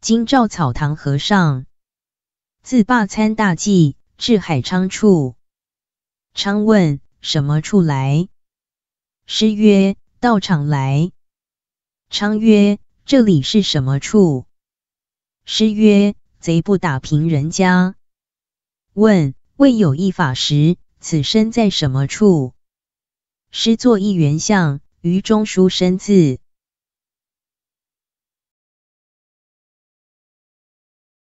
京兆草堂和尚自霸参大祭，至海昌处，昌问什么处来？师曰：道场来。昌曰：这里是什么处？师曰：贼不打平人家。问未有一法时，此身在什么处？师作一圆相于中书身字。